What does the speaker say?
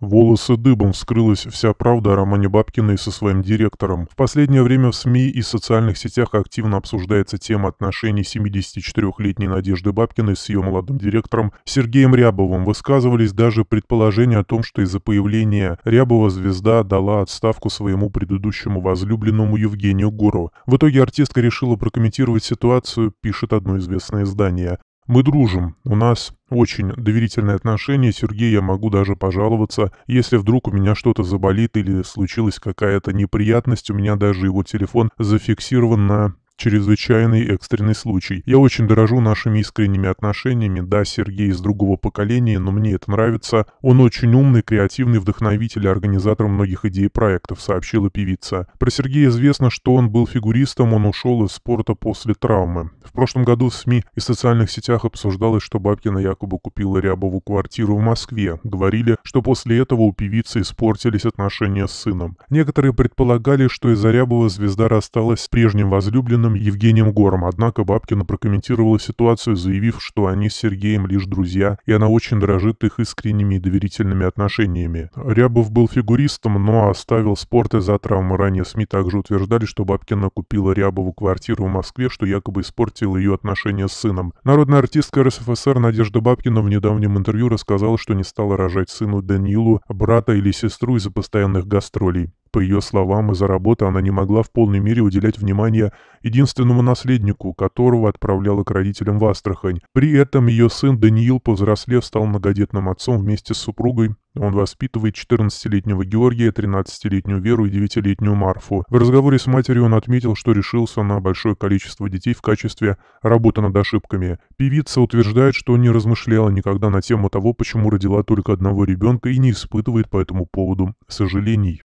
Волосы дыбом вскрылась вся правда о романе Бабкиной со своим директором. В последнее время в СМИ и социальных сетях активно обсуждается тема отношений 74-летней Надежды Бабкиной с ее молодым директором Сергеем Рябовым. Высказывались даже предположения о том, что из-за появления Рябова звезда дала отставку своему предыдущему возлюбленному Евгению Гуру. В итоге артистка решила прокомментировать ситуацию, пишет одно известное издание. Мы дружим, у нас очень доверительные отношения, Сергей, я могу даже пожаловаться, если вдруг у меня что-то заболит или случилась какая-то неприятность, у меня даже его телефон зафиксирован на чрезвычайный экстренный случай. Я очень дорожу нашими искренними отношениями. Да, Сергей из другого поколения, но мне это нравится. Он очень умный, креативный, вдохновитель и организатор многих идей и проектов, сообщила певица. Про Сергея известно, что он был фигуристом, он ушел из спорта после травмы. В прошлом году в СМИ и социальных сетях обсуждалось, что Бабкина якобы купила Рябову квартиру в Москве. Говорили, что после этого у певицы испортились отношения с сыном. Некоторые предполагали, что из-за Рябова звезда рассталась с прежним возлюбленным Паниным Евгением Гором, однако Бабкина прокомментировала ситуацию, заявив, что они с Сергеем лишь друзья, и она очень дорожит их искренними и доверительными отношениями. Рябов был фигуристом, но оставил спорт из-за травмы. Ранее СМИ также утверждали, что Бабкина купила Рябову квартиру в Москве, что якобы испортило ее отношения с сыном. Народная артистка РСФСР Надежда Бабкина в недавнем интервью рассказала, что не стала рожать сыну Данилу, брата или сестру из-за постоянных гастролей. По ее словам, из-за работы она не могла в полной мере уделять внимание единственному наследнику, которого отправляла к родителям в Астрахань. При этом ее сын Даниил, повзрослев, стал многодетным отцом вместе с супругой. Он воспитывает 14-летнего Георгия, 13-летнюю Веру и 9-летнюю Марфу. В разговоре с матерью он отметил, что решился на большое количество детей в качестве работы над ошибками. Певица утверждает, что не размышляла никогда на тему того, почему родила только одного ребенка и не испытывает по этому поводу сожалений.